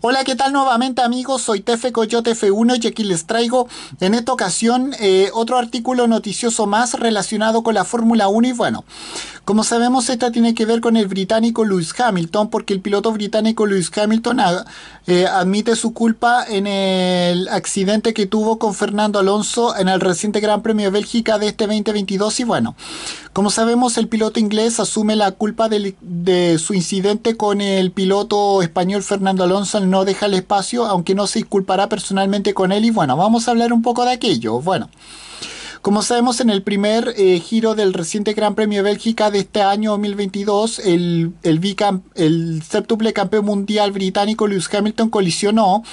Hola, ¿qué tal nuevamente amigos? Soy Tefe Coyote F1 y aquí les traigo en esta ocasión eh, otro artículo noticioso más relacionado con la Fórmula 1 y bueno, como sabemos, esta tiene que ver con el británico Lewis Hamilton, porque el piloto británico Lewis Hamilton ah, eh, admite su culpa en el accidente que tuvo con Fernando Alonso en el reciente Gran Premio de Bélgica de este 2022. Y bueno, como sabemos, el piloto inglés asume la culpa de, su incidente con el piloto español Fernando Alonso no deja el espacio, aunque no se disculpará personalmente con él. Y bueno, vamos a hablar un poco de aquello. Bueno. Como sabemos, en el primer eh, giro del reciente Gran Premio de Bélgica de este año 2022, el, el, el séptuple campeón mundial británico Lewis Hamilton colisionó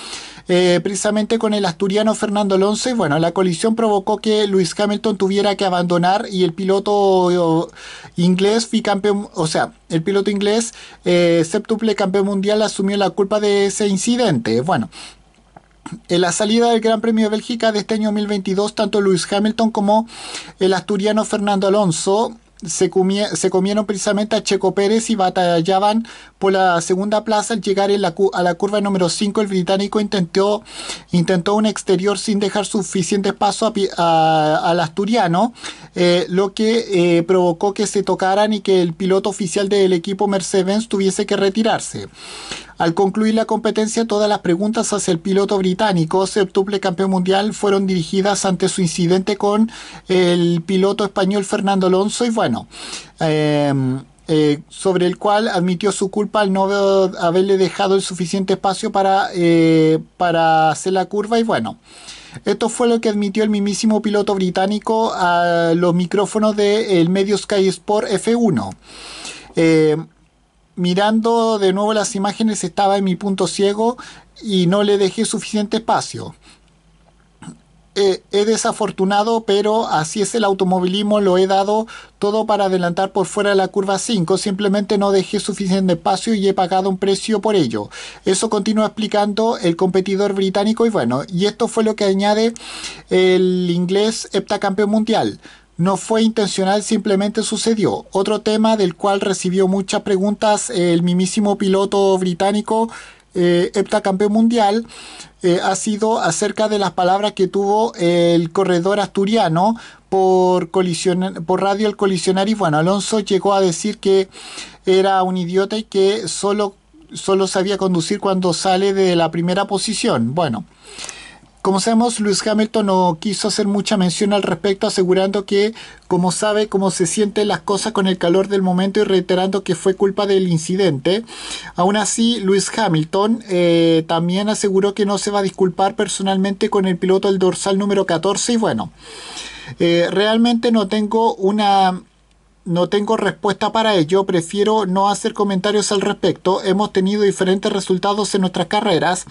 eh, precisamente con el asturiano Fernando Alonso. Y bueno, la colisión provocó que Lewis Hamilton tuviera que abandonar y el piloto inglés, bicampeón, o sea, el piloto inglés, eh, séptuple campeón mundial, asumió la culpa de ese incidente. Bueno, en la salida del Gran Premio de Bélgica de este año 2022, tanto Lewis Hamilton como el asturiano Fernando Alonso se, comieron precisamente a Checo Pérez y batallaban por la segunda plaza al llegar a la curva número 5. El británico intentó, un exterior sin dejar suficiente paso al asturiano eh, lo que eh, provocó que se tocaran y que el piloto oficial del equipo mercedes tuviese que retirarse. Al concluir la competencia, todas las preguntas hacia el piloto británico, septuple campeón mundial, fueron dirigidas ante su incidente con el piloto español Fernando Alonso y bueno, em, eh, sobre el cual admitió su culpa al no haberle dejado el suficiente espacio para, para hacer la curva y bueno. Esto fue lo que admitió el mismísimo piloto británico a los micrófonos del medio Sky Sport F1. Eh, mirando de nuevo las imágenes estaba en mi punto ciego y no le dejé suficiente espacio. Eh, he desafortunado, pero así es el automovilismo, lo he dado todo para adelantar por fuera de la curva 5, simplemente no dejé suficiente espacio y he pagado un precio por ello. Eso continúa explicando el competidor británico y bueno, y esto fue lo que añade el inglés heptacampeón mundial. No fue intencional, simplemente sucedió. Otro tema del cual recibió muchas preguntas el mismísimo piloto británico eh, heptacampeón mundial, eh, ha sido acerca de las palabras que tuvo el corredor asturiano por, radio el colisionario y bueno, Alonso llegó a decir que era un idiota y que solo, solo sabía conducir cuando sale de la primera posición. Bueno. Como sabemos, Luis Hamilton no quiso hacer mucha mención al respecto, asegurando que, como sabe, cómo se sienten las cosas con el calor del momento y reiterando que fue culpa del incidente. Aún así, Luis Hamilton eh, también aseguró que no se va a disculpar personalmente con el piloto del dorsal número 14 y bueno. Eh, realmente no tengo una no tengo respuesta para ello, prefiero no hacer comentarios al respecto. Hemos tenido diferentes resultados en nuestras carreras.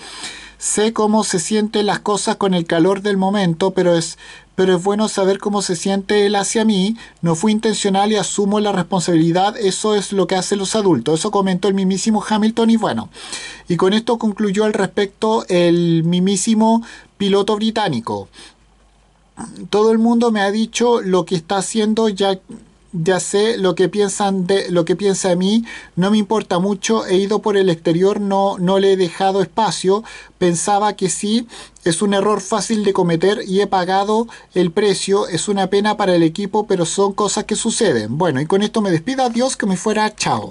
Sé cómo se sienten las cosas con el calor del momento, pero es, pero es bueno saber cómo se siente él hacia mí. No fui intencional y asumo la responsabilidad. Eso es lo que hacen los adultos. Eso comentó el mismísimo Hamilton y bueno. Y con esto concluyó al respecto el mismísimo piloto británico. Todo el mundo me ha dicho lo que está haciendo ya ya sé lo que piensan de lo que piensa a mí, no me importa mucho, he ido por el exterior, no, no le he dejado espacio, pensaba que sí, es un error fácil de cometer y he pagado el precio, es una pena para el equipo, pero son cosas que suceden. Bueno, y con esto me despido, adiós, que me fuera, chao.